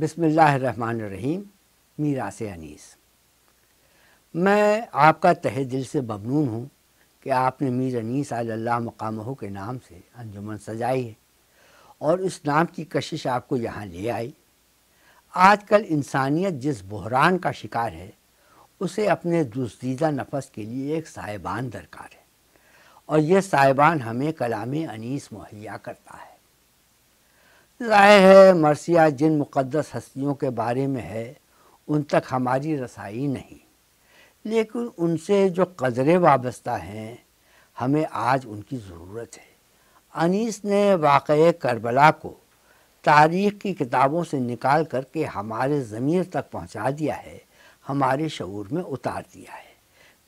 बिसमीम मीरा से अनीस मैं आपका तहे दिल से ममनून हूँ कि आपने मीर अनीस अल्लाह मकाम के नाम से अंजुमन सजाई है और इस नाम की कशिश आपको यहाँ ले आई आजकल इंसानियत जिस बहरान का शिकार है उसे अपने दुस्दीदा नफस के लिए एक साहिबान दरकार है और यह साहिबान हमें कलाम अनीस मुहैया करता है राय है मरसिया जिन मुक़दस हस्तियों के बारे में है उन तक हमारी रसाई नहीं लेकिन उनसे जो कदरें वाबस्ता हैं हमें आज उनकी ज़रूरत है अनीस ने वाक़ करबला को तारीख़ की किताबों से निकाल करके हमारे ज़मीर तक पहुंचा दिया है हमारे शूर में उतार दिया है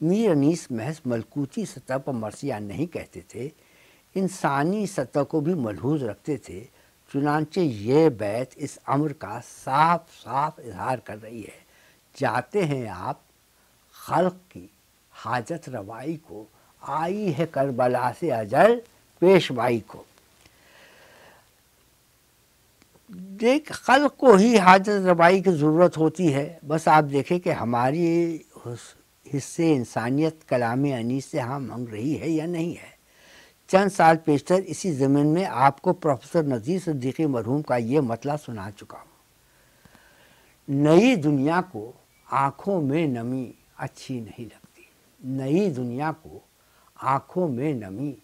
मीर अनीस महज मलकूती सतह पर मरसिया नहीं कहते थे इंसानी सतह को भी मलहूज रखते थे चुनाचे ये बैत इस अम्र का साफ साफ इजहार कर रही है चाहते हैं आप खल्क की हाजत रवाई को आई है करबला से अजल पेशवाई को देख खल को ही हाजत रवाई की ज़रूरत होती है बस आप देखें कि हमारी हिस्से इंसानियत कलाम अनीस से हाँ मंग रही है या नहीं है चंद साल पेशतर इसी ज़मीन में आपको प्रोफेसर नज़ीर सद्दीकी मरहूम का ये मतला सुना चुका हूँ नई दुनिया को आँखों में नमी अच्छी नहीं लगती नई दुनिया को आँखों में नमी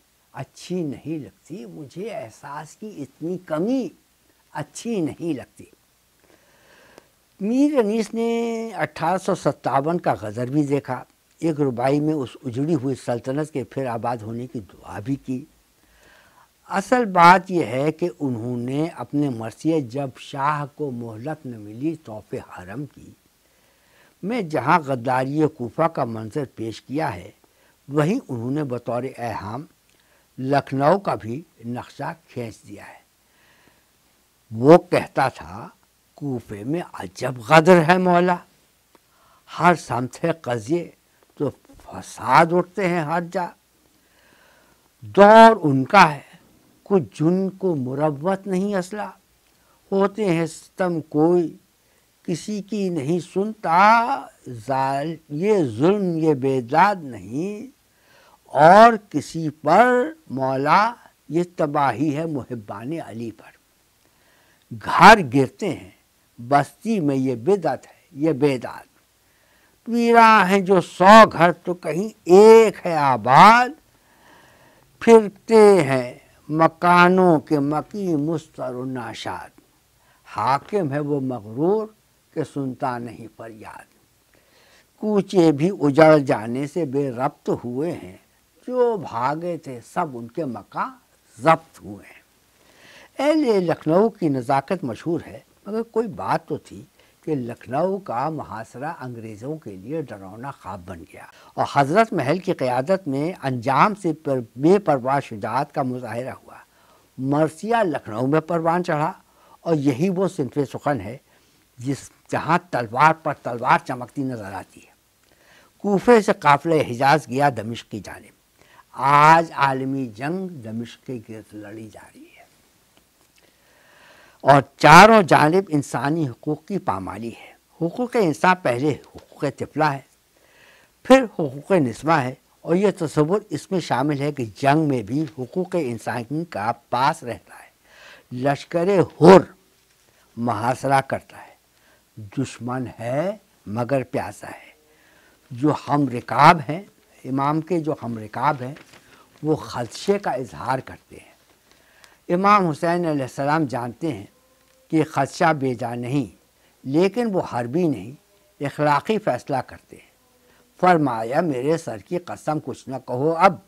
अच्छी नहीं लगती मुझे एहसास की इतनी कमी अच्छी नहीं लगती मीर अनीस ने अठारह का गज़र भी देखा एक रुबाई में उस उजड़ी हुई सल्तनत के फिर आबाद होने की दुआ भी की असल बात यह है कि उन्होंने अपने मरसिय जब शाह को मोहलत न मिली तोहफ़े हरम की मैं जहाँ गद्दारी कोफा का मंजर पेश किया है वहीं उन्होंने बतौर अहम लखनऊ का भी नक्शा खींच दिया है वो कहता था कोफे में अजब गदर है मौला हर समथे कज़िए फसाद उठते हैं हर जा दौर उनका है कुछ जुन को मुरवत नहीं असला होते हैं स्तम कोई किसी की नहीं सुनता जाल ये जुल्म ये बेदाद नहीं और किसी पर मौला ये तबाही है मुहब्बान अली पर घर गिरते हैं बस्ती में ये बेदत है ये बेदाद पीरा हैं जो सौ घर तो कहीं एक है आबाद फिरते हैं मकानों के मकी मुस्तर नाशाद हाकिम है वो मकरूर के सुनता नहीं फरियाद कूचे भी उजड़ जाने से बेरब्त हुए हैं जो भागे थे सब उनके मका जब्त हुए हैं एल लखनऊ की नज़ाकत मशहूर है मगर कोई बात तो थी कि लखनऊ का मुहासरा अंग्रेज़ों के लिए डरावना ख्वाब बन गया और हज़रत महल की क़्यादत में अंजाम से पर बेपरवाह शुजात का मुजाहरा हुआ मरसिया लखनऊ में परवान चढ़ा और यही वो सिनफ सुखन है जिस जहाँ तलवार पर तलवार चमकती नज़र आती है कोफे से काफिल हिजाज गया दमिश्क की जानब आज आलमी जंग दमिश्क के गिरद लड़ी जा रही है और चारों जानब इंसानी हकूक़ की पामाली है हकूक़ इंसान पहले हकूक़ तिफला है फिर हकूक़ नस्वा है और यह तस्वुर इसमें शामिल है कि जंग में भी हकूक़ इंसानी का पास रहता है लश्कर हुर मुहासरा करता है दुश्मन है मगर प्यासा है जो हम रिकाब हैं इमाम के जो हम रिकाब हैं वो खदशे का इजहार करते हैं इमाम हुसैन आसमाम जानते हैं कि खदशा बेजा नहीं लेकिन वो भी नहीं इखलाक़ी फ़ैसला करते हैं फरमाया मेरे सर की कसम कुछ न कहो अब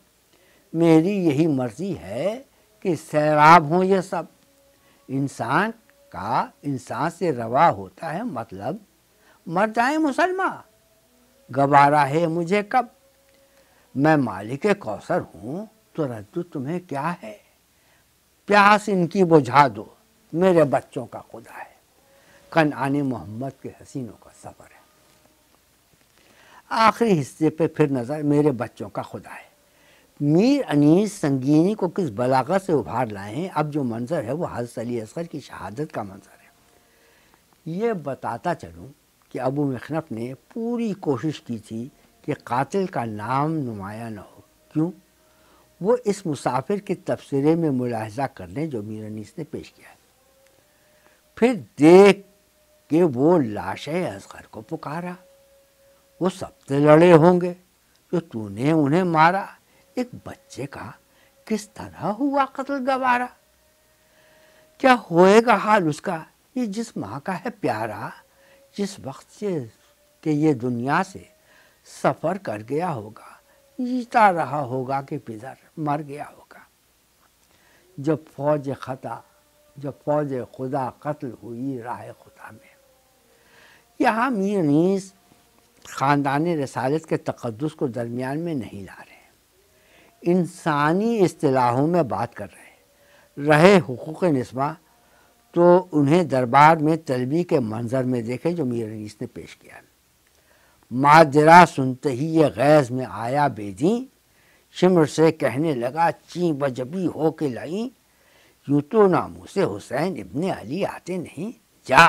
मेरी यही मर्ज़ी है कि सैराब हों ये सब इंसान का इंसान से रवा होता है मतलब मर जाए मुसलमान गवारा है मुझे कब मैं मालिक कौसर हूँ तो रद्दू तुम्हें क्या है प्यास इनकी बुझा दो मेरे बच्चों का खुदा है कन आने मोहम्मद के हसीनों का सफ़र है आखिरी हिस्से पे फिर नज़र मेरे बच्चों का खुदा है मीर अनीस संगीनी को किस बलागत से उभार लाए हैं अब जो मंज़र है वो हजरत अली असगर की शहादत का मंज़र है ये बताता चलूँ कि अबू मखनफ ने पूरी कोशिश की थी कि कातिल का नाम नुमाया ना हो क्यों वो इस मुसाफिर के तबसरे में मुलाहजा कर लें जो मीर अनीस ने पेश किया फिर देख के वो लाश असगर को पुकारा वो सबसे तो लड़े होंगे जो तूने उन्हें मारा एक बच्चे का किस तरह हुआ कत्ल गवारा क्या होएगा हाल उसका ये जिस माँ का है प्यारा जिस वक्त से के ये दुनिया से सफ़र कर गया होगा जीता रहा होगा कि पिधर मर गया होगा जब फौज खता जब फौज खुदा कत्ल हुई राह खुदा में यहाँ मीनीस नीस ख़ानदान रसालत के तकदस को दरमियान में नहीं ला रहे इंसानी असलाहों में बात कर रहे रहे हकूक़ नस्बा तो उन्हें दरबार में तलबी के मंज़र में देखें जो मीर ने पेश किया है माजरा सुनते ही ये गैज में आया बेदी शिमर से कहने लगा ची बजबी हो के लाई यूँ तो नामों से हुसैन इबन अली आते नहीं जा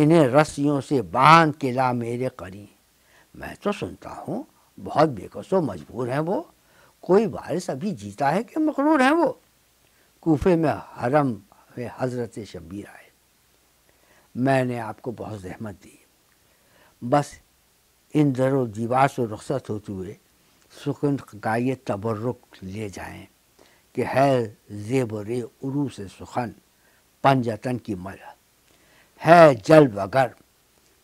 इन्हें रस्सियों से बांध के ला मेरे करी मैं तो सुनता हूँ बहुत बेकसो मजबूर हैं वो कोई वारिस अभी जीता है कि मकरूर हैं वो कोफे में हरम में हजरत शबीर आए मैंने आपको बहुत जहमत दी बस इन दर दीवार से रुखसत होते हुए सुकन गाय तबर्रुक ले जाएं कि है जेब रे उरू से सुखन पंजतन की मल है जल बगर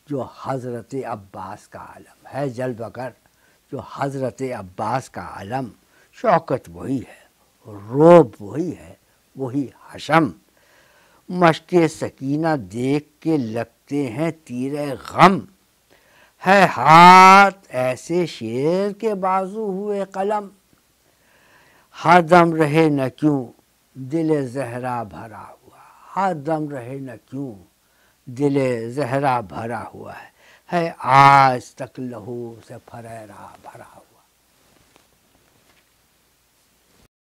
जो हज़रत अब्बास का आलम है जल बगर जो हज़रत अब्बास का आलम शौकत वही है रोब वही है वही हशम मश्क सकीना देख के लगते हैं तीर गम है हाथ ऐसे शेर के बाजू हुए कलम हर दम रहे न क्यों दिल जहरा भरा हुआ हर दम रहे न क्यों दिल जहरा भरा हुआ है है आज तक लहू से फरेरा भरा हुआ